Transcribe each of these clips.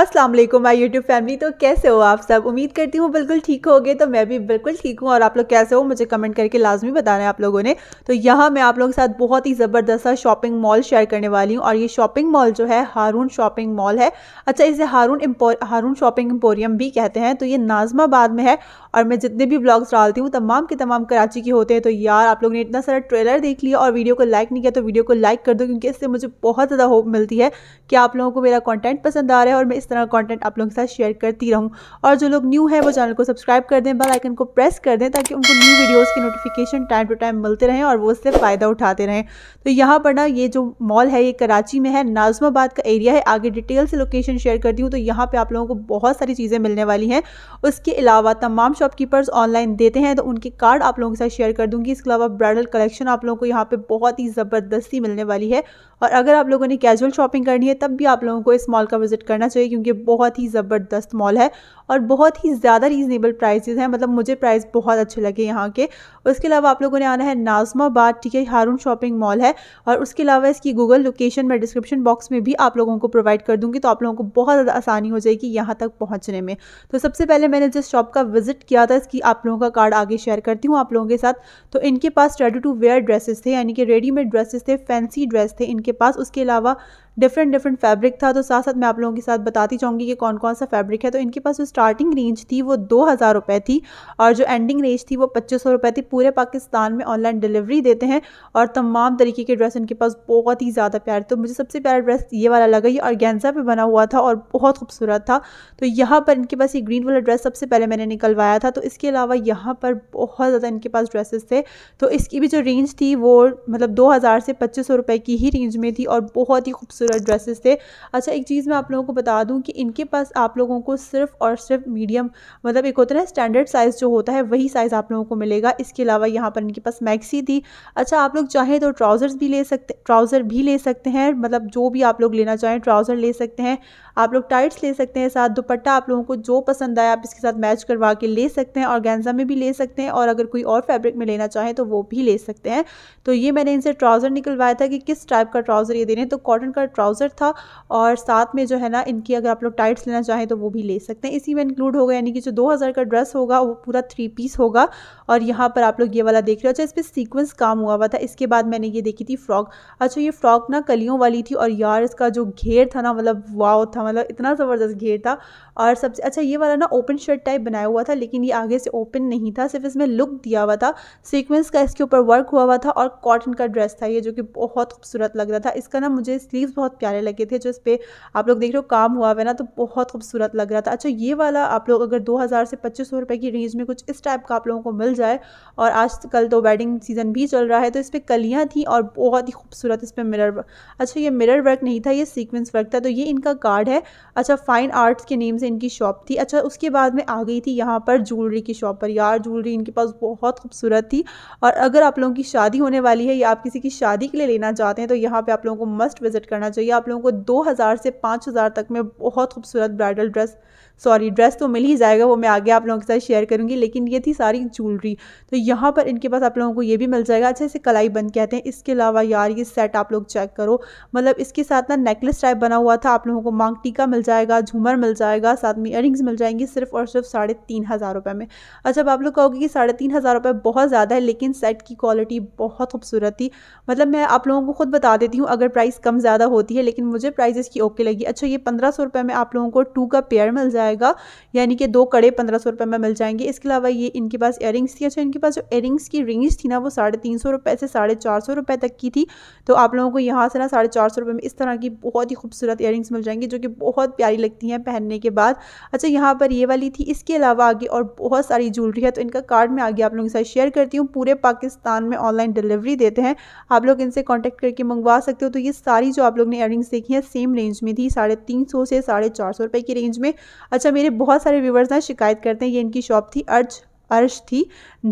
Aslam my YouTube YouTube family तो कैसे हो आप सब उम्मीद करती हूँ बिल्कुल ठीक होगे तो मैं भी बिल्कुल ठीक हूँ और आप लोग कैसे हो मुझे कमेंट करके लाजमी बताना है आप लोगों ने तो यहाँ मैं आप लोगों के साथ बहुत ही ज़बरदस्त सा शॉपिंग मॉल शेयर करने वाली हूँ और ये शॉपिंग मॉल जो है हारून शॉपिंग मॉल है अच्छा इसे हारून हारून शॉपिंग एम्पोरियम भी कहते हैं तो ये नाजमाबाद में है और मैं जितने भी ब्लॉग्स डालती हूँ तमाम के तमाम कराची के होते हैं तो यार आप लोगों ने इतना सारा ट्रेलर देख लिया और वीडियो को लाइक नहीं किया तो वीडियो को लाइक कर दो क्योंकि इससे मुझे बहुत ज़्यादा होप मिलती है कि आप लोगों को मेरा कॉन्टेंट पसंद आ रहा है और मैं इस तरह कंटेंट आप लोगों के साथ शेयर करती रहूँ और जो लोग न्यू है वो चैनल को सब्सक्राइब कर दें बेल आइकन को प्रेस कर दें ताकि उनको न्यू वीडियोस की नोटिफिकेशन टाइम टू टाइम मिलते रहें और वो उससे फ़ायदा उठाते रहें तो यहाँ पर ना ये जो मॉल है ये कराची में है नाजमाबाद का एरिया है आगे डिटेल से लोकेशन शेयर करती हूँ तो यहाँ पर आप लोगों को बहुत सारी चीज़ें मिलने वाली हैं उसके अलावा तमाम शॉपकीपर्स ऑनलाइन देते हैं तो उनके कार्ड आप लोगों के साथ शेयर कर दूँगी इसके अलावा ब्राइडल कलेक्शन आप लोगों को यहाँ पर बहुत ही ज़बरदस्ती मिलने वाली है और अगर आप लोगों ने कैजुअल शॉपिंग करनी है तब भी आप लोगों को इस मॉल का विजिट करना चाहिए क्योंकि बहुत ही ज़बरदस्त मॉल है और बहुत ही ज़्यादा रीज़नेबल प्राइसेस हैं मतलब मुझे प्राइस बहुत अच्छे लगे यहाँ के उसके अलावा आप लोगों ने आना है नाजमाबाद ठीक है हारून शॉपिंग मॉल है और उसके अलावा इसकी गूगल लोकेशन मैं डिस्क्रिप्शन बॉक्स में भी आप लोगों को प्रोवाइड कर दूँगी तो आप लोगों को बहुत ज़्यादा आसानी हो जाएगी यहाँ तक पहुँचने में तो सबसे पहले मैंने जिस शॉप का विजिट किया था इसकी आप लोगों का कार्ड आगे शेयर करती हूँ आप लोगों के साथ तो इनके पास रेडी टू वेयर ड्रेसेस थे यानी कि रेडीमेड ड्रेसेस थे फैंसी ड्रेस थे इनके पास उसके अलावा डिफरेंट डिफरेंट फैब्रिक था तो साथ साथ मैं आप लोगों के साथ बताती चाहूँगी कि कौन कौन सा फैब्रिक है तो इनके पास जो स्टार्टिंग रेंज थी वो दो हज़ार रुपये थी और जो एंडिंग रेंज थी वो पच्चीस सौ रुपये थी पूरे पाकिस्तान में ऑनलाइन डिलीवरी देते हैं और तमाम तरीके के ड्रेस इनके पास बहुत ही ज़्यादा प्यार तो मुझे सबसे प्यारा ड्रेस ये वाला लगा ये और गेंजा पर बना हुआ था और बहुत खूबसूरत था तो यहाँ पर इनके पास ये ग्रीन वाला ड्रेस सबसे पहले मैंने निकलवाया था तो इसके अलावा यहाँ पर बहुत ज़्यादा इनके पास ड्रेसेस थे तो इसकी भी जो रेंज थी वो मतलब 2000 से पच्चीस सौ रुपये की ही रेंज में थी और बहुत ही खूबसूरत ड्रेसेस थे अच्छा एक चीज़ मैं आप लोगों को बता दूं कि इनके पास आप लोगों को सिर्फ़ और सिर्फ मीडियम मतलब एक होता है ना स्टैंडर्ड साइज़ जो होता है वही साइज़ आप लोगों को मिलेगा इसके अलावा यहाँ पर इनके पास मैक्सी थी अच्छा आप लोग चाहें तो ट्राउज़र्स भी ले सकते ट्राउज़र भी ले सकते हैं मतलब जो भी आप लोग लेना चाहें ट्राउज़र ले सकते हैं आप लोग टाइट्स ले सकते हैं साथ दुपट्टा आप लोगों को जो पसंद आए आप इसके साथ मैच करवा के ले सकते हैं और गेंजा में भी ले सकते हैं और अगर कोई और फैब्रिक में लेना चाहें तो वो भी ले सकते हैं तो ये मैंने इनसे ट्राउज़र निकलवाया था कि किस टाइप का ट्राउज़र ये देने तो कॉटन का ट्राउज़र था और साथ में जो है ना इनकी अगर आप लोग टाइट्स लेना चाहें तो वो भी ले सकते हैं इसी में इंक्लूड होगा यानी कि जो दो का ड्रेस होगा वो पूरा थ्री पीस होगा और यहाँ पर आप लोग ये वाला देख रहे हो अच्छा इस पर सीक्वेंस काम हुआ हुआ था इसके बाद मैंने ये देखी थी फ्रॉक अच्छा ये फ्रॉक ना कलियों वाली थी और यार इसका जो घेर था ना मतलब वाव था था मतलब इतना ज़बरदस्त घेर था और सबसे अच्छा ये वाला ना ओपन शर्ट टाइप बनाया हुआ था लेकिन ये आगे से ओपन नहीं था सिर्फ इसमें लुक दिया हुआ था सीक्वेंस का इसके ऊपर वर्क हुआ हुआ था और कॉटन का ड्रेस था ये जो कि बहुत खूबसूरत लग रहा था इसका ना मुझे स्लीव बहुत प्यारे लगे थे जो इस पर आप लोग देख रहे हो काम हुआ हुआ ना तो बहुत खूबसूरत लग रहा था अच्छा ये वाला आप लोग अगर दो हज़ार से पच्चीस सौ की रेंज में कुछ इस टाइप का आप लोगों को मिल जाए और आज कल तो वेडिंग सीज़न भी चल रहा है तो इस पर कलियाँ थी और बहुत ही खूबसूरत इस पर मिरर अच्छा ये मिरर वर्क नहीं था ये सीक्वेंस वर्क था तो ये इनका कार्ड है अच्छा फ़ाइन आर्ट्स के नेम से इनकी शॉप थी अच्छा उसके बाद में आ गई थी यहाँ पर ज्वेलरी की शॉप पर यार ज्वेलरी इनके पास बहुत खूबसूरत थी और अगर आप लोगों की शादी होने वाली है या आप किसी की शादी के लिए लेना चाहते हैं तो यहाँ पर आप लोगों को मस्ट विज़िट करना चाहिए आप लोगों को दो से पाँच तक में बहुत खूबसूरत ब्राइडल ड्रेस सॉरी ड्रेस तो मिल ही जाएगा वो मैं आगे आप लोगों के साथ शेयर करूंगी लेकिन ये थी सारी ज्वेलरी तो यहाँ पर इनके पास आप लोगों को ये भी मिल जाएगा अच्छा इसे कलाई बंद कहते हैं इसके अलावा यार ये सेट आप लोग चेक करो मतलब इसके साथ ना नेकलेस टाइप बना हुआ था आप लोगों को मांग टीका मिल जाएगा झूमर मिल जाएगा साथ में इयरिंग्स मिल जाएंगी सिर्फ और सिर्फ साढ़े तीन हज़ार रुपये में अच्छा अब आप लोग कहोगे कि साढ़े तीन हज़ार रुपये बहुत ज़्यादा है लेकिन सेट की क्वालिटी बहुत खूबसूरत थी मतलब मैं आप लोगों को खुद बता देती हूँ अगर प्राइस कम ज़्यादा होती है लेकिन मुझे प्राइस इसकी ओके लगी अच्छा ये पंद्रह सौ रुपये में आप लोगों को टू का पेयर मिल जाएगा यानी कि दो कड़े पंद्रह सौ रुपये में मिल जाएंगे इसके अलावा ये इनके पास इयरिंग्स थी अच्छा इनके पास जो इयरिंग्स की रिंग्स थी ना वो साढ़े तीन सौ रुपये से साढ़े चार सौ रुपये तक की थी तो आप लोगों को यहाँ से ना साढ़े चार सौ रुपये में इस तरह की बहुत ही खूबसूरत इयरिंग्स मिल जाएंगी जो कि बहुत प्यारी लगती हैं पहनने के बाद अच्छा यहाँ पर ये वाली थी इसके अलावा आगे और बहुत सारी ज्वेलरी है तो इनका कार्ड मैं आगे आप लोगों के साथ शेयर करती हूँ पूरे पाकिस्तान में ऑनलाइन डिलीवरी देते हैं आप लोग इनसे कॉन्टैक्ट करके मंगवा सकते हो तो ये सारी जो आप लोग ने एयरिंग्स देखी हैं सेम रेंज में थी साढ़े तीन सौ से साढ़े चार सौ रुपये की रेंज में अच्छा मेरे बहुत सारे व्यूवर्स हैं शिकायत करते हैं ये इनकी शॉप थी अर्ज अर्श थी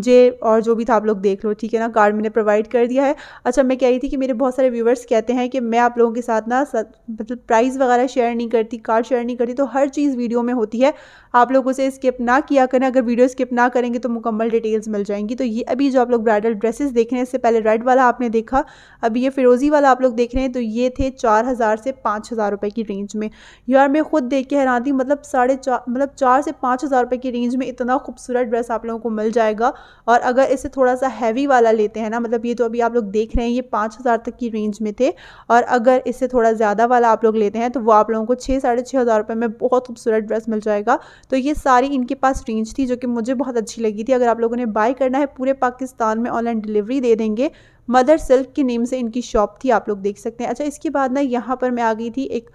जे और जो भी था आप लोग देख लो ठीक है ना कार्ड मैंने प्रोवाइड कर दिया है अच्छा मैं कह रही थी कि मेरे बहुत सारे व्यूवर्स कहते हैं कि मैं आप लोगों के साथ ना मतलब प्राइस वगैरह शेयर नहीं करती कार्ड शेयर नहीं करती तो हर चीज़ वीडियो में होती है आप लोग उसे स्किप ना किया करें अगर वीडियो स्किप ना करेंगे तो मुकम्मल डिटेल्स मिल जाएंगी तो ये अभी जो आप लोग ब्राइडल ड्रेसेस देख रहे हैं इससे पहले रेड वाला आपने देखा अभी ये फिरोजी वाला आप लोग देख रहे हैं तो ये थे चार हज़ार से पाँच हज़ार रुपये की रेंज में यार मैं खुद देख के हैरान थी मतलब साढ़े चार मतलब चार से पाँच हज़ार रुपये की रेंज में इतना खूबसूरत ड्रेस आप लोग लोगों को मिल जाएगा और अगर इसे थोड़ा सा हैवी वाला लेते हैं ना मतलब ये तो अभी आप लोग देख रहे हैं ये पाँच हज़ार तक की रेंज में थे और अगर इससे थोड़ा ज़्यादा वाला आप लोग लेते हैं तो वो आप लोगों को छः साढ़े छः हज़ार रुपये में बहुत खूबसूरत ड्रेस मिल जाएगा तो ये सारी इनके पास रेंज थी जो कि मुझे बहुत अच्छी लगी थी अगर आप लोगों ने बाय करना है पूरे पाकिस्तान में ऑनलाइन डिलीवरी दे देंगे मदर सिल्क के नेम से इनकी शॉप थी आप लोग देख सकते हैं अच्छा इसके बाद ना यहाँ पर मैं आ गई थी एक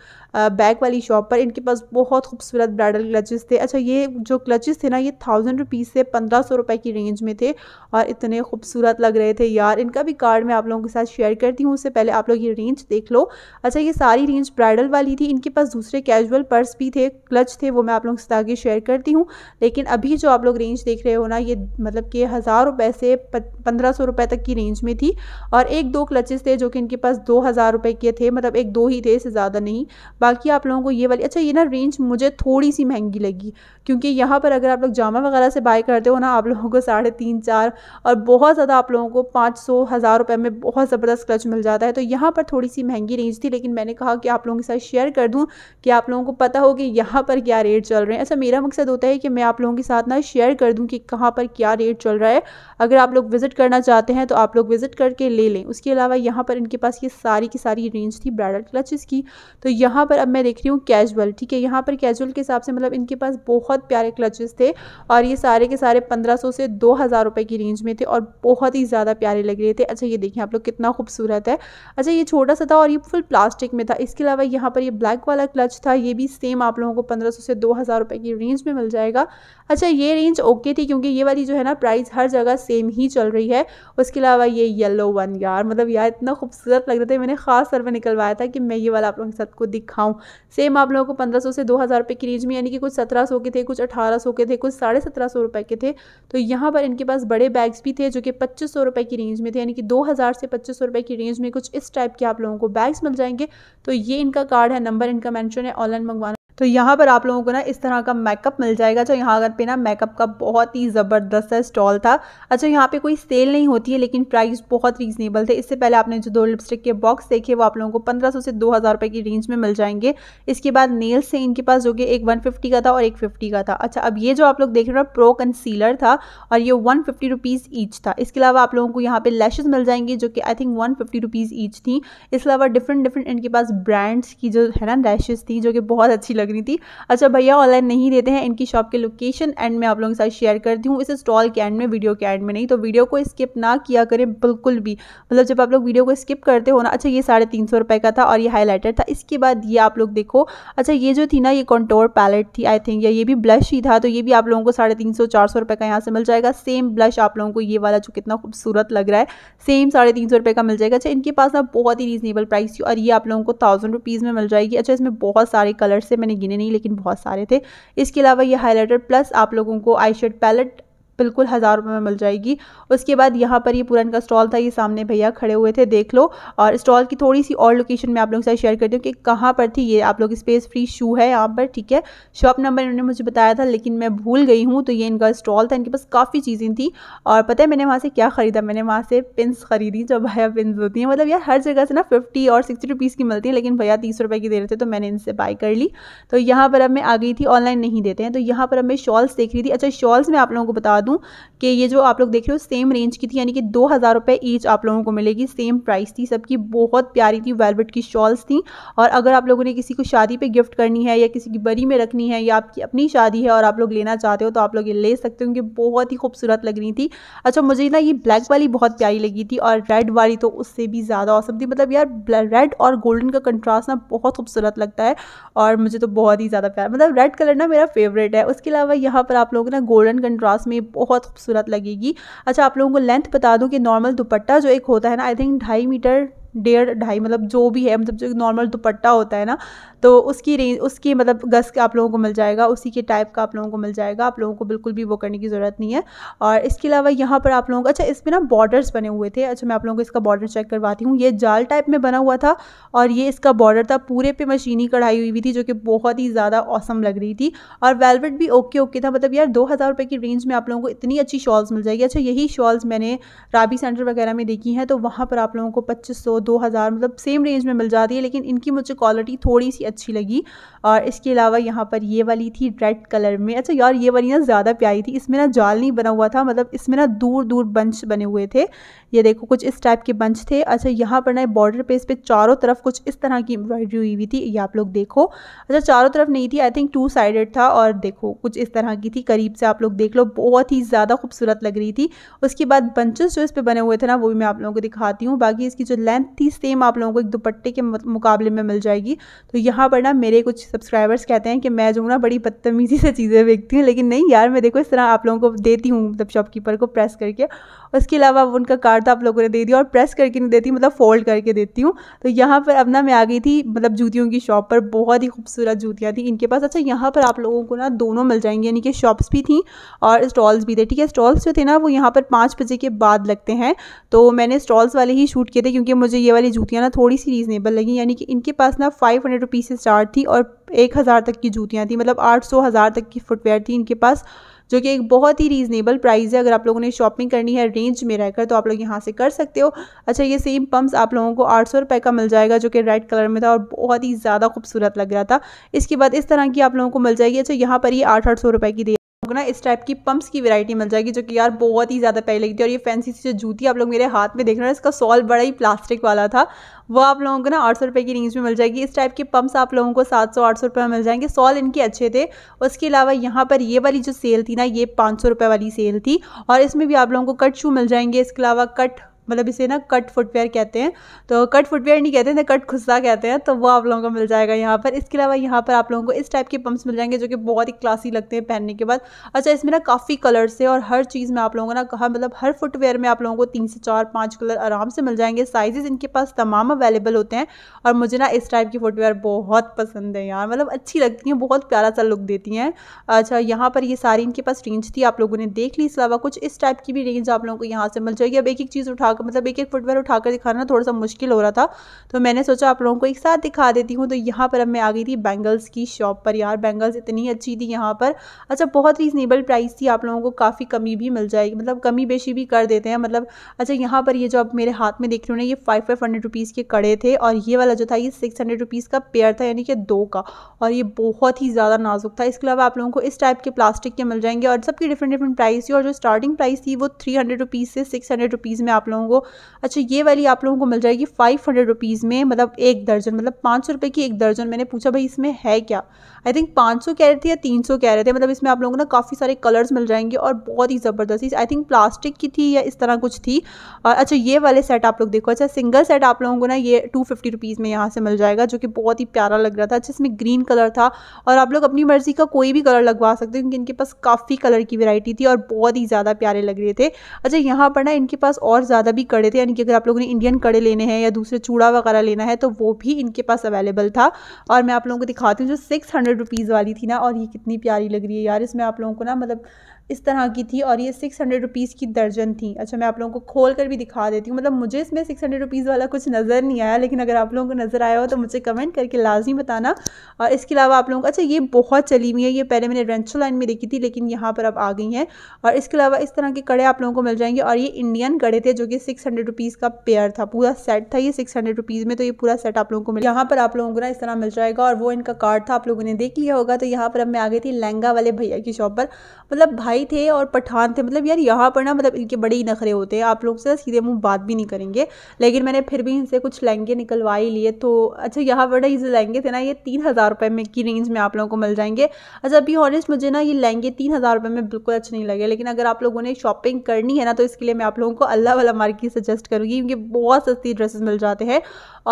बैग वाली शॉप पर इनके पास बहुत खूबसूरत ब्राइडल क्लचेस थे अच्छा ये जो क्लचेस थे ना ये थाउजेंड रुपीज़ से पंद्रह सौ रुपये की रेंज में थे और इतने खूबसूरत लग रहे थे यार इनका भी कार्ड मैं आप लोगों के साथ शेयर करती हूँ उससे पहले आप लोग ये रेंज देख लो अच्छा ये सारी रेंज ब्राइडल वाली थी इनके पास दूसरे कैजुअल पर्स भी थे क्लच थे वो मैं आप लोगों के साथ आगे शेयर करती हूँ लेकिन अभी जो आप लोग रेंज देख रहे हो ना ये मतलब कि हज़ार रुपये से पंद्रह सौ रुपये तक की रेंज में थी और एक दो क्लचेस थे जो कि इनके पास दो हज़ार रुपये के थे मतलब एक दो ही थे इससे ज़्यादा नहीं बाकी आप लोगों को ये वाली अच्छा ये ना रेंज मुझे थोड़ी सी महंगी लगी क्योंकि यहाँ पर अगर आप लोग जामा वगैरह से बाय करते हो ना आप लोगों को साढ़े तीन चार और बहुत ज़्यादा आप लोगों को पाँच सौ हज़ार रुपये में बहुत ज़बरदस्त क्लच मिल जाता है तो यहाँ पर थोड़ी सी महंगी रेंज थी लेकिन मैंने कहा कि आप लोगों के साथ शेयर कर दूँ कि आप लोगों को पता हो कि यहाँ पर क्या रेट चल रहे हैं अच्छा मेरा मकसद होता है कि मैं आप लोगों के साथ ना शेयर कर दूँ कि कहाँ पर क्या रेट चल रहा है अगर आप लोग विज़िट करना चाहते हैं तो आप लोग विज़िट कर करके ले लें उसके अलावा यहाँ पर इनके पास ये सारी की सारी रेंज थी ब्राइडल क्लचेस की तो यहाँ पर अब मैं देख रही हूँ कैजुअल ठीक है यहाँ पर कैजुअल के हिसाब से मतलब इनके पास बहुत प्यारे क्लचेस थे और ये सारे के सारे पंद्रह सौ से दो हज़ार रुपये की रेंज में थे और बहुत ही ज़्यादा प्यारे लग रहे थे अच्छा ये देखिए आप लोग कितना खूबसूरत है अच्छा ये छोटा सा था और ये फुल प्लास्टिक में था इसके अलावा यहाँ पर ये ब्लैक वाला क्लच था ये भी सेम आप लोगों को पंद्रह से दो हज़ार रुपये की रेंज में मिल जाएगा अच्छा ये रेंज ओके थी क्योंकि ये वाली जो है ना प्राइस हर जगह सेम ही चल रही है उसके अलावा ये येलो वन यार मतलब यार इतना खूबसूरत लग रहा था मैंने खास तौर पर निकलवाया था कि मैं ये वाला आप लोगों के साथ को दिखाऊं सेम आप लोगों को पंद्रह से दो हज़ार रुपये की रेंज में यानी कि कुछ सत्रह सौ के थे कुछ अठारह सौ के थे कुछ साढ़े सत्रह सौ रुपये के थे तो यहाँ पर इनके पास बड़े बैग्स भी थे जो कि पच्चीस सौ रुपये की रेंज में थे यानी कि दो हज़ार से पच्चीस सौ रुपये की रेंज में कुछ इस टाइप के आप लोगों को बैग्स मिल जाएंगे तो ये इनका कार्ड है नंबर इनका मैंशन है ऑनलाइन मंगवाना तो यहाँ पर आप लोगों को ना इस तरह का मेकअप मिल जाएगा जो अच्छा, यहाँ अगर पे ना मेकअप का बहुत ही ज़बरदस्त है स्टॉल था अच्छा यहाँ पे कोई सेल नहीं होती है लेकिन प्राइस बहुत रीजनेबल थे इससे पहले आपने जो दो लिपस्टिक के बॉक्स देखे वो आप लोगों को पंद्रह से दो हज़ार की रेंज में मिल जाएंगे इसके बाद नेल्स से इनके पास जो कि एक वन का था और एक फिफ्टी का था अच्छा अब ये जो आप लोग देख रहे हो प्रो कंसीलर था और ये वन फिफ्टी रुपीज़ ईच था इसके अलावा आप लोगों को यहाँ पे लैशेज मिल जाएंगी जो कि I think one fifty rupees each थी इसके अलावा डिफरेंट डिफरेंट इनके पास ब्रांड्स की जो है ना लैशेज थी जो कि बहुत अच्छी लग लग रही थी अच्छा भैया ऑनलाइन नहीं देते हैं इनकी शॉप के लोकेशन एंड में आप लोगों के साथ शेयर करती हूँ इस स्टॉल के एंड में वीडियो के एंड में नहीं तो वीडियो को स्किप ना किया करें बिल्कुल भी मतलब जब आप लोग वीडियो को स्किप करते हो ना अच्छा ये साढ़े तीन सौ रुपए का था और ये हाईलाइटर था इसके बाद ये आप लोग देखो अच्छा ये जो थी ना ये कॉन्टोर पैलेट थी आई थिंक या ये भी ब्लश ही था तो ये भी आप लोगों को साढ़े तीन सौ चार सौ रुपए का यहाँ से मिल जाएगा सेम ब्लश आप लोगों को ये वाला जो कितना खूबसूरत लग रहा है सेम साढ़े तीन सौ रुपए का मिल जाएगा अच्छा इनके पास ना बहुत ही रीजनेबल प्राइस थी और ये आप लोगों को थाउजेंड रुपीज़ में मिल जाएगी अच्छा इसमें बहुत सारे कलर से मैंने गिने नहीं लेकिन बहुत सारे थे इसके अलावा ये हाईलाइटर प्लस आप लोगों को आई शेड पैलेट बिल्कुल हज़ार रुपये में मिल जाएगी उसके बाद यहाँ पर ये पूरा इनका स्टॉल था ये सामने भैया खड़े हुए थे देख लो और स्टॉल की थोड़ी सी और लोकेशन मैं आप लोगों के साथ शेयर करती हूँ कि कहाँ पर थी ये आप लोग स्पेस फ्री शू है यहाँ पर ठीक है शॉप नंबर इन्होंने मुझे बताया था लेकिन मैं भूल गई हूँ तो ये इनका स्टॉल था इनके पास काफ़ी चीज़ें थी और पता है मैंने वहाँ से क्या ख़रीदा मैंने वहाँ से पिन्स ख़रीदी जो भैया पिन्स होती हैं मतलब यार हर जगह से ना फिफ्टी और सिक्सटी रुपीज़ की मिलती है लेकिन भैया तीस रुपये की दे रहे थे तो मैंने इनसे बाई कर ली तो यहाँ पर अब मैं आ गई थी ऑनलाइन नहीं देते हैं तो यहाँ पर अब मैं शॉल्स देख रही थी अच्छा शॉल्स मैं आप लोगों को बता Estado कि ये जो आप लोग देख रहे हो सेम रेंज की थी यानी कि दो हज़ार रुपये ईच आप लोगों को मिलेगी सेम प्राइस थी सबकी बहुत प्यारी थी वेलवेट की शॉल्स थी और अगर आप लोगों ने किसी को शादी पे गिफ्ट करनी है या किसी की बरी में रखनी है या आपकी अपनी शादी है और आप लोग लेना चाहते हो तो आप लोग ये ले सकते हो क्योंकि बहुत ही खूबसूरत लग रही थी अच्छा मुझे ना ये ब्लैक वाली बहुत प्यारी लगी थी और रेड वाली तो उससे भी ज़्यादा औसम थी मतलब यार रेड और गोल्डन का कंट्रास्ट ना बहुत खूबसूरत लगता है और मुझे तो बहुत ही ज़्यादा प्यार मतलब रेड कलर ना मेरा फेवरेट है उसके अलावा यहाँ पर आप लोग ना गोल्डन कंट्रास्ट में बहुत खूबसूरत लगेगी अच्छा आप लोगों को लेंथ बता दूँ कि नॉर्मल दुपट्टा जो एक होता है ना आई थिंक ढाई मीटर डेढ़ ढाई मतलब जो भी है मतलब जो नॉर्मल दुपट्टा होता है ना तो उसकी रेंज उसकी मतलब गस का आप लोगों को मिल जाएगा उसी के टाइप का आप लोगों को मिल जाएगा आप लोगों को बिल्कुल भी वो करने की ज़रूरत नहीं है और इसके अलावा यहाँ पर आप लोगों को अच्छा इसमें ना बॉर्डर्स बने हुए थे अच्छा मैं आप लोगों को इसका बॉर्डर चेक करवाती हूँ ये जाल टाइप में बना हुआ था और ये इसका बॉर्डर था पूरे पे मशीनी कढ़ाई हुई हुई थी जो कि बहुत ही ज़्यादा औसम लग रही थी और वेलवेट भी ओके ओके था मतलब यार दो हज़ार रुपये की रेंज में आप लोगों को इतनी अच्छी शॉल्स मिल जाएगी अच्छा यही शॉल्स मैंने राबी सेंटर वगैरह में देखी हैं तो वहाँ पर आप लोगों को पच्चीस सौ दो हज़ार मतलब सेम रेंज में मिल जाती है लेकिन इनकी मुझे क्वालिटी थोड़ी सी अच्छी लगी और इसके अलावा यहाँ पर ये वाली थी रेड कलर में अच्छा यार ये वाली ना ज़्यादा प्यारी थी इसमें ना जाल नहीं बना हुआ था मतलब इसमें ना दूर दूर बंच बने हुए थे ये देखो कुछ इस टाइप के बंच थे अच्छा यहाँ पर ना बॉर्डर पे इस पर चारों तरफ कुछ इस तरह की एम्ब्रॉयडरी हुई हुई थी ये आप लोग देखो अच्छा चारों तरफ नहीं थी आई थिंक टू साइडेड था और देखो कुछ इस तरह की थी करीब से आप लोग देख लो बहुत ही ज़्यादा खूबसूरत लग रही थी उसके बाद बंचेस जो इस पर बने हुए थे ना वो भी मैं आप लोगों को दिखाती हूँ बाकी इसकी जो लेंथ थी सेम आप लोगों को एक दुपट्टे के मुकाबले में मिल जाएगी तो यहाँ पर ना मेरे कुछ सब्सक्राइबर्स कहते हैं कि मैं जो ना बड़ी बदतमीज़ी से चीज़ें देखती हूँ लेकिन नहीं यार मैं देखो इस तरह आप लोगों को देती हूँ मतलब शॉपकीपर को प्रेस करके उसके अलावा उनका कार्ड प्यार तो आप लोगों ने दे दिया और प्रेस करके नहीं देती मतलब फोल्ड करके देती हूँ तो यहाँ पर अब ना मैं आ गई थी मतलब जूतियों की शॉप पर बहुत ही खूबसूरत जूतियाँ थी इनके पास अच्छा यहाँ पर आप लोगों को ना दोनों मिल जाएंगे यानी कि शॉप्स भी थी और स्टॉल्स भी थे ठीक है स्टॉल्स जो थे ना वो यहाँ पर पाँच बजे के बाद लगते हैं तो मैंने स्टॉल्स वाले ही शूट किए थे क्योंकि मुझे ये वाली जूतियाँ ना थोड़ी सी रीज़नेबल लगी यानी कि इनके पास ना फाइव हंड्रेड रुपीज़ से स्टार्ट थी और एक हज़ार तक की जूतियाँ थी मतलब आठ सौ हज़ार तक की फुटवेयर थी इनके पास जो कि एक बहुत ही रीजनेबल प्राइस है अगर आप लोगों ने शॉपिंग करनी है रेंज में रहकर तो आप लोग यहाँ से कर सकते हो अच्छा ये सेम पम्प्स आप लोगों को आठ सौ का मिल जाएगा जो कि रेड कलर में था और बहुत ही ज़्यादा खूबसूरत लग रहा था इसके बाद इस तरह की आप लोगों को मिल जाएगी अच्छा यहाँ पर ये आठ आठ सौ की दे लोग ना इस टाइप की पंप्स की वैरायटी मिल जाएगी जो कि यार बहुत ही ज़्यादा पहले लगती है और ये फैंसी सी जो जूती आप लोग मेरे हाथ में देख रहे हो इसका सॉल बड़ा ही प्लास्टिक वाला था वो आप लोगों को ना आठ सौ रुपये की रेंज में मिल जाएगी इस टाइप के पंप्स आप लोगों को सात सौ आठ सौ रुपये में मिल जाएंगे सॉल इनके अच्छे थे उसके अलावा यहाँ पर ये वाली जो सेल थी ना ये पाँच सौ रुपये वाली सेल थी और इसमें भी आप लोगों को कट शू मिल जाएंगे इसके अलावा कट मतलब इसे ना कट फुटवेयर कहते हैं तो कट फुटवेयर नहीं कहते हैं कट खुस्सा कहते हैं तो वो आप लोगों को मिल जाएगा यहाँ पर इसके अलावा यहाँ पर आप लोगों को इस टाइप के पम्प्स मिल जाएंगे जो कि बहुत ही क्लासी लगते हैं पहनने के बाद अच्छा इसमें ना काफ़ी कलर्स है और हर चीज़ में आप लोगों को ना कहा मतलब हर फुटवेयर में आप लोगों को तीन से चार पाँच कलर आराम से मिल जाएंगे साइजेस इनके पास तमाम अवेलेबल होते हैं और मुझे ना इस टाइप की फुटवेयर बहुत पसंद है यार मतलब अच्छी लगती हैं बहुत प्यारा सा लुक देती हैं अच्छा यहाँ पर ये सारी इनके पास रेंज थी आप लोगों ने देख ली इसके अलावा कुछ इस टाइप की भी रेंज आप लोगों को यहाँ से मिल जाएगी अब एक एक चीज़ उठा उठाकर मतलब एक एक फुटवेयर उठाकर दिखाना ना थोड़ा सा मुश्किल हो रहा था तो मैंने सोचा आप लोगों को एक साथ दिखा देती हूँ तो यहाँ पर अब मैं आ गई थी बैंगल्स की शॉप पर यार बैंगल्स इतनी अच्छी थी यहाँ पर अच्छा बहुत रीजनेबल प्राइस थी आप लोगों को काफ़ी कमी भी मिल जाएगी मतलब कमी बेशी भी कर देते हैं मतलब अच्छा यहाँ पर ये जो आप मेरे हाथ में देख रहे हो ना ये फाइव फाइव हंड्रेड रुपीज़ के कड़े थे और ये वाला जो था ये सिक्स हंड्रेड रुपीज़ का पेयर था यानी कि दो का और ये बहुत ही ज़्यादा नाजुक था इसके अलावा आप लोगों को इस टाइप के प्लास्टिक के मिल जाएंगे और सबकी डिफरेंट डिफरेंट प्राइस थी और जो स्टार्टिंग प्राइस थी वो थ्री हंड्रेड रुपीज़ से सिक्स हंड्रेड रुपीज़ में आप लोगों लोगों को अच्छा ये वाली आप लोगों को मिल जाएगी फाइव हंड्रेड रुपीज़ में मतलब एक दर्जन मतलब पाँच सौ रुपये की एक दर्जन मैंने पूछा भाई इसमें है क्या आई थिंक पाँच सौ कह रहे थे या तीन सौ कह रहे थे मतलब इसमें आप लोगों को ना काफ़ी सारे कलर्स मिल जाएंगे और बहुत ही ज़बरदस्ती आई थिंक प्लास्टिक की थी या इस तरह कुछ थी और अच्छा ये वाले सेट आप लोग देखो अच्छा सिंगल सेट आप लोगों को ना ये टू फिफ्टी रुपीज़ में यहाँ से मिल जाएगा जो कि बहुत ही प्यारा लग रहा था अच्छा इसमें ग्रीन कलर था और आप लोग अपनी मर्ज़ी का कोई भी कलर लगवा सकते हो क्योंकि इनके पास काफ़ी कलर की वेराइटी थी और बहुत ही ज़्यादा प्यारे लग रहे थे अच्छा यहाँ पर ना इनके पास और ज़्यादा पंजाबी कड़े थे यानी कि अगर आप लोगों ने इंडियन कड़े लेने हैं या दूसरे चूड़ा वगैरह लेना है तो वो भी इनके पास अवेलेबल था और मैं आप लोगों को दिखाती हूँ जो सिक्स हंड्रेड रुपीज़ वाली थी ना और ये कितनी प्यारी लग रही है यार इसमें आप लोगों को ना मतलब इस तरह की थी और ये सिक्स हंड्रेड रुपीज़ की दर्जन थी अच्छा मैं आप लोगों को खोल कर भी दिखा देती हूँ मतलब मुझे इसमें सिक्स हंड्रेड रुपीज़ वाला कुछ नज़र नहीं आया लेकिन अगर आप लोगों को नज़र आया हो तो मुझे कमेंट करके लाजमी बताना और इसके अलावा आप लोगों को अच्छा ये बहुत चली हुई है ये पहले मैंने रेंचो लाइन में देखी थी लेकिन यहाँ पर अब आ गई हैं और इसके अलावा इस तरह के कड़े आप लोगों को मिल जाएंगे और ये इंडियन कड़े थे जो कि सिक्स हंड्रेड रुपीज़ का पेयर था पूरा सेट था ये सिक्स हंड्रेड रुपीज़ में तो ये पूरा सेट आप लोगों को मिल यहाँ पर आप लोगों को ना इस तरह मिल जाएगा और वो इनका कार्ड था आप लोगों ने देख लिया होगा तो यहाँ पर अब मैं आ गई थी लहंगा वाले भैया की शॉप पर मतलब भाई भाई थे और पठान थे मतलब यार यहाँ पर ना मतलब इनके बड़े ही नखरे होते हैं आप लोग से सीधे मुँह बात भी नहीं करेंगे लेकिन मैंने फिर भी इनसे कुछ लहंगे निकलवा ही लिए तो अच्छा यहाँ पर ये लहंगे थे ना ये तीन हज़ार रुपये में की रेंज में आप लोगों को मिल जाएंगे अच्छा अभी ऑनेस्ट मुझे ना ये लहंगे तीन हज़ार रुपये में बिल्कुल अच्छे नहीं लगे लेकिन अगर आप लोगों ने शॉपिंग करनी है ना तो इसके लिए मैं आप लोगों को अल्लाह वाला मार्केट सजेस्ट करूँगी क्योंकि बहुत सस्ती ड्रेसेस मिल जाते हैं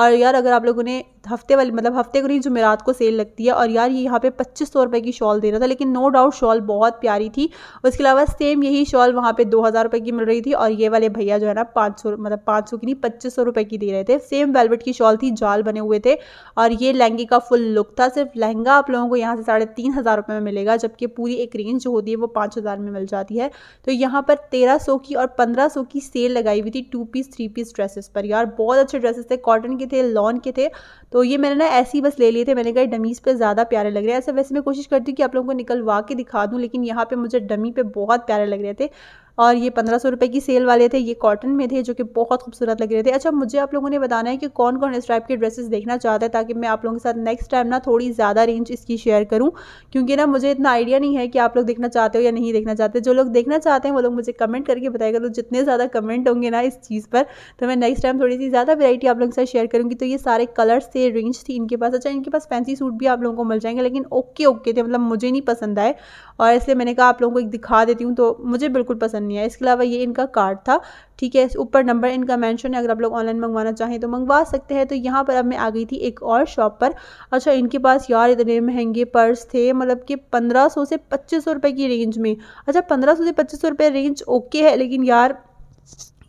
और यार अगर आप लोगों ने हफ्ते वाली मतलब हफ्ते को नहीं जुमेरात को सेल लगती है और यार ये यहाँ पे पच्चीस सौ रुपये की शॉल दे रहा था लेकिन नो डाउट शॉल बहुत प्यारी थी उसके अलावा सेम यही शॉल वहाँ पे दो हज़ार रुपये की मिल रही थी और ये वाले भैया जो है ना पाँच सौ मतलब पाँच सौ की नहीं पच्चीस सौ रुपये की दे रहे थे सेम वेलवेट की शॉल थी जाल बने हुए थे और ये लहंगे का फुल लुक था सिर्फ लहंगा आप लोगों को यहाँ से साढ़े तीन हज़ार रुपये में मिलेगा जबकि पूरी एक रेंज जो होती है वो पाँच हज़ार में मिल जाती है तो यहाँ पर तेरह सौ की और पंद्रह सौ की सेल लगाई हुई थी two piece three piece dresses पर यार बहुत अच्छे ड्रेसेस थे कॉटन के थे लॉन के थे तो ये मैंने ना ऐसे ही बस ले लिए थे मैंने कहा डमीज़ पर ज़्यादा प्यारे लग रहे हैं ऐसे वैसे मैं कोशिश करती हूँ कि आप लोगों को निकलवा के दिखा दूँ लेकिन यहाँ पर मुझे डमी मम्मी पे बहुत प्यारे लग रहे थे और ये पंद्रह सौ रुपये की सेल वाले थे ये कॉटन में थे जो कि बहुत खूबसूरत लग रहे थे अच्छा मुझे आप लोगों ने बताना है कि कौन कौन इस टाइप के ड्रेसेस देखना चाहता है ताकि मैं आप लोगों के साथ नेक्स्ट टाइम ना थोड़ी ज़्यादा रेंज इसकी शेयर करूँ क्योंकि ना मुझे इतना आइडिया नहीं है कि आप लोग देखना चाहते हो या नहीं देखना चाहते जो लोग देखना चाहते हैं वो लोग मुझे कमेंट करके बताएगा तो जितने ज़्यादा कमेंट होंगे ना इस चीज़ पर तो मैं नेक्स्ट टाइम थोड़ी सी ज़्यादा वेराइटी आप लोगों के साथ शेयर करूँगी तो ये सारे कलर्स थे रेंज थी इनके पास अच्छा इनके पास फैंसी सूट भी आप लोगों को मिल जाएंगे लेकिन ओके ओके थे मतलब मुझे नहीं पसंद आए और इसलिए मैंने कहा आप लोगों को एक दिखा देती हूँ तो मुझे बिल्कुल पसंद पसंद नहीं आया इसके अलावा ये इनका कार्ड था ठीक है ऊपर नंबर इनका मेंशन है अगर आप लोग ऑनलाइन मंगवाना चाहें तो मंगवा सकते हैं तो यहाँ पर अब मैं आ गई थी एक और शॉप पर अच्छा इनके पास यार इतने महंगे पर्स थे मतलब कि 1500 से 2500 रुपए की रेंज में अच्छा 1500 से 2500 रुपए रेंज ओके है लेकिन यार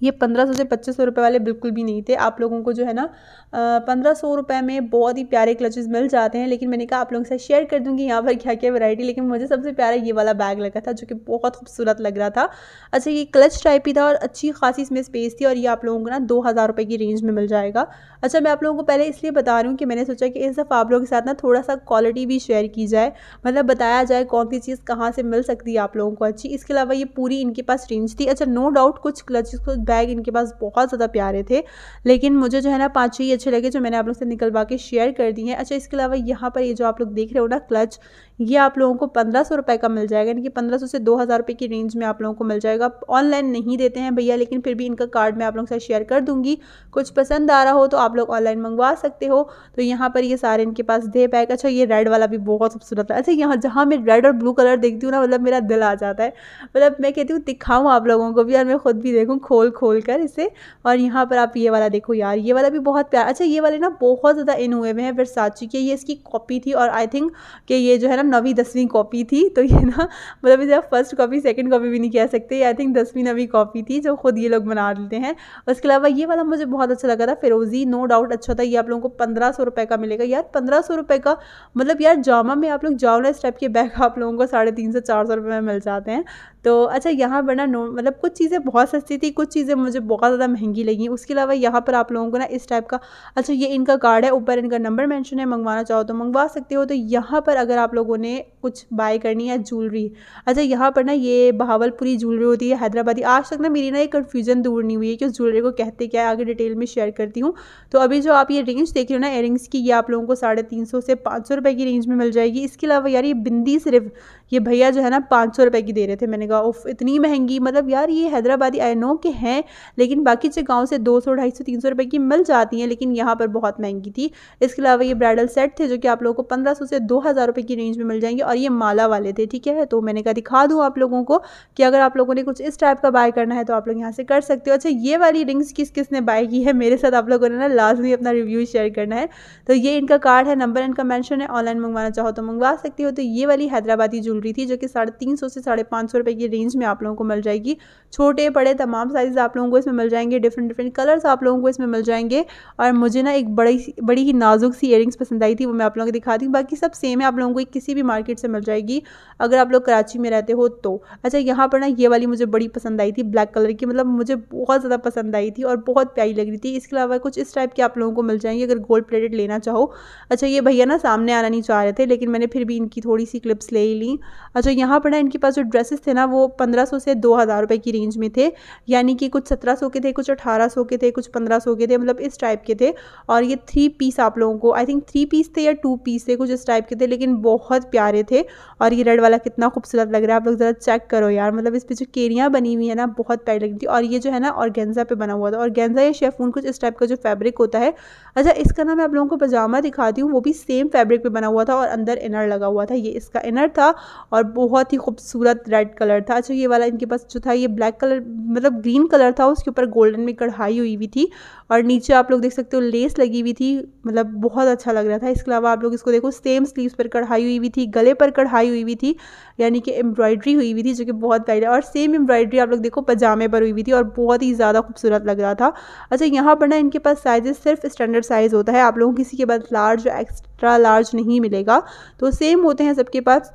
ये पंद्रह सौ से पच्चीस सौ रुपये वाले बिल्कुल भी नहीं थे आप लोगों को जो है ना पंद्रह सौ रुपये में बहुत ही प्यारे क्लचेस मिल जाते हैं लेकिन मैंने कहा आप लोगों के साथ शेयर कर दूंगी यहाँ पर क्या क्या वैरायटी लेकिन मुझे सबसे प्यारा ये वाला बैग लगा था जो कि बहुत खूबसूरत लग रहा था अच्छा ये क्लच टाइप ही था और अच्छी खासी इसमें स्पेस थी और ये आप लोगों को ना दो हज़ार रुपये की रेंज में मिल जाएगा अच्छा मैं आप लोगों को पहले इसलिए बता रही हूँ कि मैंने सोचा कि इस दफ़ा आप लोगों के साथ ना थोड़ा सा क्वालिटी भी शेयर की जाए मतलब बताया जाए कौन सी चीज़ कहाँ से मिल सकती है आप लोगों को अच्छी इसके अलावा ये पूरी इनके पास रेंज थी अच्छा नो डाउट कुछ क्लचेस को बैग इनके पास बहुत ज़्यादा प्यारे थे लेकिन मुझे जो है ना पाँच ही अच्छे लगे जो मैंने आप लोग से निकलवा के शेयर कर दिए हैं अच्छा इसके अलावा यहाँ पर ये जो आप लोग देख रहे हो ना क्लच ये आप लोगों को पंद्रह सौ रुपये का मिल जाएगा यानी कि पंद्रह सौ से दो हज़ार रुपये की रेंज में आप लोगों को मिल जाएगा ऑनलाइन नहीं देते हैं भैया लेकिन फिर भी इनका कार्ड मैं आप लोगों से शेयर कर दूंगी कुछ पसंद आ रहा हो तो आप लोग ऑनलाइन मंगवा सकते हो तो यहाँ पर ये सारे इनके पास दे पैक अच्छा ये रेड वाला भी बहुत खूबसूरत है अच्छा यहाँ जहाँ मैं रेड और ब्लू कलर देखती हूँ ना मतलब मेरा दिल आ जाता है मतलब मैं कहती हूँ दिखाऊँ आप लोगों को भी और मैं खुद भी देखूँ खोल खोल कर इसे और यहाँ पर आप ये वाला देखो यार ये वाला भी बहुत प्यार अच्छा ये वाले ना बहुत ज़्यादा इन हुए हुए हैं वर्साची के ये इसकी कॉपी थी और आई थिंक कि ये जो है ना नवी दसवीं कॉपी थी तो ये ना मतलब इसे आप फर्स्ट कॉपी सेकेंड कॉपी भी नहीं कह सकते आई थिंक दसवीं नवी कॉपी थी जो खुद ये लोग बना लेते हैं उसके अलावा ये वाला मुझे बहुत अच्छा लगा था फिरोजी नो डाउट अच्छा था ये आप लोगों को पंद्रह सौ रुपये का मिलेगा यार पंद्रह सौ रुपये का मतलब यार जामा में आप लोग जाओ ना टाइप के बैग आप लोगों को साढ़े तीन सौ चार सौ रुपये में मिल जाते हैं तो अच्छा यहाँ बना नो मतलब कुछ चीज़ें बहुत सस्ती थी कुछ चीज़ें मुझे बहुत ज़्यादा महंगी लगी उसके अलावा यहाँ पर आप लोगों को ना इस टाइप का अच्छा ये इनका कार्ड है ऊपर इनका नंबर मैंशन है मंगवाना चाहो तो मंगवा सकते हो तो यहाँ पर अगर आप लोगों ने कुछ बाय करनी है ज्वेलरी अच्छा यहाँ पर ना ये बहावलपुरी ज्वेलरी होती है हैदराबादी आज तक ना मेरी ना ये कन्फ्यूजन दूर नहीं हुई है कि उस ज्वेलरी को कहते क्या है आगे डिटेल में शेयर करती हूँ तो अभी जो आप ये रेंज देख रहे हो ना एयरिंग्स की ये आप लोगों को साढ़े तीन सौ से पाँच सौ रुपये की रेंज में मिल जाएगी इसके अलावा यार ये बिंदी सिर्फ ये भैया जो है ना पाँच सौ रुपये की दे रहे थे मैंने कहा उफ इतनी महंगी मतलब यार ये हैदराबादी आई नो के हैं हैं लेकिन बाकी जो गाँव से दो सौ ढाई सौ तीन सौ रुपये की मिल जाती हैं लेकिन यहाँ पर बहुत महंगी थी इसके अलावा ये ब्राइडल सेट थे जो कि आप लोगों को पंद्रह सौ से दो हज़ार रुपये की रेंज में मिल जाएंगे और ये माला वाले थे ठीक है तो मैंने कहा दिखा दूँ आप लोगों को कि अगर आप लोगों ने कुछ इस टाइप का बाय करना है तो आप लोग यहाँ से कर सकते हो अच्छा ये वाली रिंग्स किस किस ने बाय की है मेरे साथ आप लोगों ने ना लाजमी अपना रिव्यू शेयर करना है तो ये इनका कार्ड है नंबर इनका मैंशन है ऑनलाइन मंगवाना चाहो तो मंगवा सकते हो तो ये वाली हैदराबादी ज्वेलरी थी जो कि साढ़े तीन सौ से साढ़े पाँच सौ रुपये की रेंज में आप लोगों को मिल जाएगी छोटे बड़े तमाम साइज़ आप लोगों को इसमें मिल जाएंगे डिफरेंट डिफरेंट कलर्स आप लोगों को इसमें मिल जाएंगे और मुझे ना एक बड़ी बड़ी ही नाजुक सी इयरिंग्स पसंद आई थी वो मैं आप लोगों को दिखाती हूँ बाकी सब सेम है आप लोगों को किसी भी मार्केट से मिल जाएगी अगर आप लोग कराची में रहते हो तो अच्छा यहाँ पर ना ये वाली मुझे बड़ी पसंद आई थी ब्लैक कलर की मतलब मुझे बहुत ज़्यादा पसंद आई थी और बहुत प्यारी लग रही थी इसके अलावा कुछ इस टाइप के आप लोगों को मिल जाएंगे अगर गोल्ड प्लेटेड लेना चाहो अच्छा ये भैया ना सामने आना नहीं चाह रहे थे लेकिन मैंने फिर भी इनकी थोड़ी सी क्लिप्स ले ही ली अच्छा यहाँ पर ना इनके पास जो ड्रेसेस थे ना वो पंद्रह से दो हज़ार रुपये की रेंज में थे यानी कि कुछ सत्रह सौ के थे कुछ अठारह सौ के थे कुछ पंद्रह सौ के थे मतलब इस टाइप के थे और ये थ्री पीस आप लोगों को आई थिंक थ्री पीस थे या टू पीस थे कुछ इस टाइप के थे लेकिन बहुत प्यारे थे और ये रेड वाला कितना खूबसूरत लग रहा है आप लोग ज़रा चेक करो यार मतलब इस पर जो केरियाँ बनी हुई है ना बहुत प्यारी लगी थी और ये जो है ना और पे बना हुआ था गेंजा या शेफून कुछ इस टाइप का जो फैब्रिक होता है अच्छा इसका ना मैं आप लोगों को पजामा दिखाती हूँ वो भी सेम फैब्रिक पे बना हुआ था और अंदर इनर लगा हुआ था ये इसका इनर था और बहुत ही खूबसूरत रेड कलर था अच्छा ये वाला इनके पास जो था ये ब्लैक कलर मतलब ग्रीन कलर कलर था उसके ऊपर गोल्डन में कढ़ाई हुई हुई थी और नीचे आप लोग देख सकते हो लेस लगी हुई थी मतलब बहुत अच्छा लग रहा था इसके अलावा आप लोग इसको देखो सेम स्लीव्स पर कढ़ाई हुई हुई थी गले पर कढ़ाई हुई हुई थी यानी कि एम्ब्रॉयडरी हुई हुई थी जो कि बहुत प्यारी और सेम एम्ब्रॉयड्री आप लोग देखो पजामे पर हुई हुई थी और बहुत ही ज़्यादा खूबसूरत लग रहा था अच्छा यहाँ पर ना इनके पास साइजेस सिर्फ स्टैंडर्ड साइज़ होता है आप लोगों किसी के पास लार्ज एक्स्ट्रा लार्ज नहीं मिलेगा तो सेम होते हैं सबके पास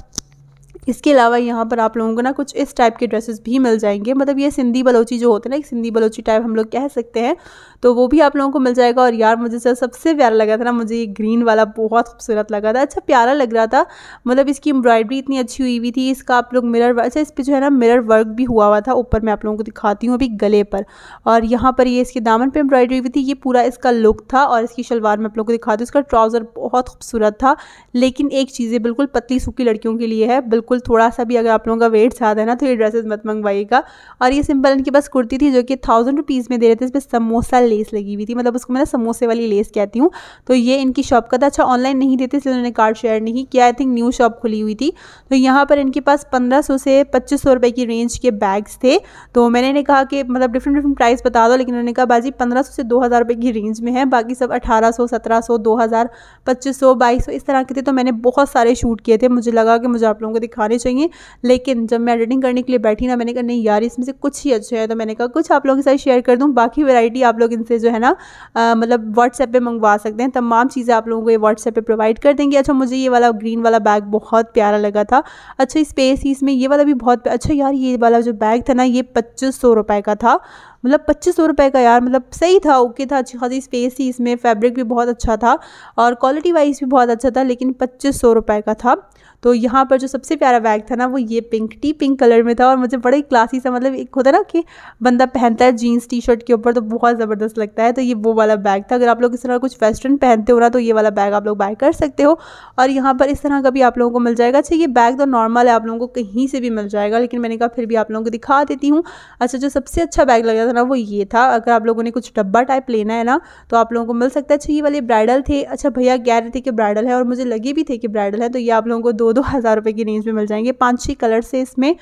इसके अलावा यहाँ पर आप लोगों को ना कुछ इस टाइप के ड्रेसेस भी मिल जाएंगे मतलब ये सिंधी बलोची जो होते हैं ना एक सिंधी बलोची टाइप हम लोग कह सकते हैं तो वो भी आप लोगों को मिल जाएगा और यार मुझे सर सबसे प्यारा लगा था ना मुझे ये ग्रीन वाला बहुत खूबसूरत लगा था अच्छा प्यारा लग रहा था मतलब इसकी एम्ब्रॉयडरी इतनी अच्छी हुई हुई थी इसका आप लोग मिरर अच्छा इस पर जो है ना मिरर वर्क भी हुआ हुआ था ऊपर मैं आप लोगों को दिखाती हूँ अभी गले पर और यहाँ पर ये इसके दामन पर एम्ब्रॉयडरी हुई थी ये पूरा इसका लुक था और इसकी शलवार मैं आप लोगों को दिखाती हूँ इसका ट्राउज़र बहुत खूबसूरत था लेकिन एक चीज़ें बिल्कुल पतली सूखी लड़कियों के लिए है बिल्कुल बिल्कुल थोड़ा सा भी अगर आप लोगों का वेट ज़्यादा है ना तो ये ड्रेसेस मत मंगवाइएगा और ये सिंपल इनके पास कुर्ती थी जो कि थाउजेंड रुपीज़ में दे रहे थे इस पर समोसा लेस लगी हुई थी मतलब उसको मैं समोसे वाली लेस कहती हूँ तो ये इनकी शॉप का था अच्छा ऑनलाइन नहीं देते इसलिए उन्होंने कार्ड शेयर नहीं किया आई थिंक न्यू शॉप खुली हुई थी तो यहाँ पर इनके पास पंद्रह से पच्चीस रुपए की रेंज के बैग्स थे तो मैंने इन्हें कहा कि मतलब डिफरेंट डिफरेंट प्राइस बता दो लेकिन उन्होंने कहा बाजी पंद्रह से दो हज़ार रुपये की रेंज में है बाकी सब अठारह सौ सत्रह सौ दो हज़ार पच्चीस सौ बाईस सौ इस तरह के थे तो मैंने बहुत सारे शूट किए थे मुझे लगा कि मुझे आप लोगों को दिखा उठाने चाहिए लेकिन जब मैं एडिटिंग करने के लिए बैठी ना मैंने कहा नहीं यार इसमें से कुछ ही अच्छे है तो मैंने कहा कुछ आप लोगों के साथ शेयर कर दूँ बाकी वेराइटी आप लोग इनसे जो है ना मतलब व्हाट्सएप पर मंगवा सकते हैं तमाम चीज़ें आप लोगों को ये व्हाट्सएप पर प्रोवाइड कर देंगे अच्छा मुझे ये वाला ग्रीन वाला बैग बहुत प्यारा लगा था अच्छा स्पेस ही इसमें ये वाला भी बहुत अच्छा यार ये वाला जो बैग था ना ये पच्चीस सौ रुपए का था मतलब पच्चीस सौ रुपये का यार मतलब सही था ओके था अच्छी खासी स्पेस थी इसमें फैब्रिक भी बहुत अच्छा था और क्वालिटी वाइज भी बहुत अच्छा था लेकिन पच्चीस सौ रुपये का था तो यहाँ पर जो सबसे प्यारा बैग था ना वो ये पिंक टी पिंक कलर में था और मुझे बड़े क्लासी सा मतलब एक होता है ना कि बंदा पहनता है जीन्स टी शर्ट के ऊपर तो बहुत ज़बरदस्त लगता है तो ये वो वाला बैग था अगर आप लोग इस तरह कुछ वेस्टर्न पहनते हो ना तो ये वाला बैग आप लोग बाय कर सकते हो और यहाँ पर इस तरह का भी आप लोगों को मिल जाएगा अच्छा ये बैग तो नॉर्मल है आप लोगों को कहीं से भी मिल जाएगा लेकिन मैंने कहा फिर भी आप लोगों को दिखा देती हूँ अच्छा जो सबसे अच्छा बैग लग रहा था ना वो ये था अगर आप लोगों ने कुछ डब्बा टाइप लेना है ना तो आप लोगों को मिल सकता है अच्छा ये वाले ब्राइडल थे अच्छा भैया कह रहे थे कि ब्राइडल है और मुझे लगी भी थे कि ब्राइडल है तो ये आप लोगों को दो दो हज़ार रुपये की रेंज में मिल जाएंगे पाँच छः कलर से इसमें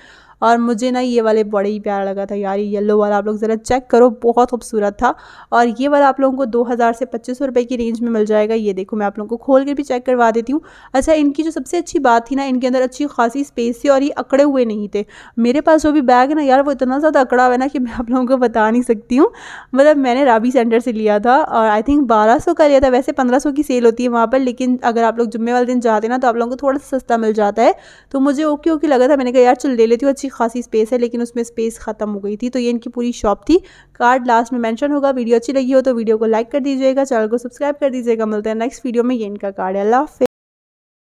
और मुझे ना ये वाले बड़े ही प्यारा लगा था यार ये येलो वाला आप लोग ज़रा चेक करो बहुत खूबसूरत था और ये वाला आप लोगों को दो हज़ार से पच्चीस रुपये की रेंज में मिल जाएगा ये देखो मैं आप लोगों को खोल कर भी चेक करवा देती हूँ अच्छा इनकी जो सबसे अच्छी बात थी ना इनके अंदर अच्छी खासी स्पेस थी और ये अकड़े हुए नहीं थे मेरे पास जो भी बैग है ना यार वो इतना ज़्यादा अकड़ा हुआ है ना कि मैं आप लोगों को बता नहीं सकती हूँ मतलब मैंने राबी सेंटर से लिया था और आई थिंक बारह सौ का लिया था वैसे पंद्रह सौ की सेल होती है वहाँ पर लेकिन अगर आप लोग जुम्मे वाले दिन जाते ना तो आप लोगों को थोड़ा सा सस्ता मिल जाता है तो मुझे ओके ओके लगा था मैंने कहा यार चल ले लेती हूँ अच्छी अच्छी खासी स्पेस है लेकिन उसमें स्पेस ख़त्म हो गई थी तो ये इनकी पूरी शॉप थी कार्ड लास्ट में मेंशन होगा वीडियो अच्छी लगी हो तो वीडियो को लाइक कर दीजिएगा चैनल को सब्सक्राइब कर दीजिएगा मिलते हैं नेक्स्ट वीडियो में ये इनका कार्ड है अल्लाह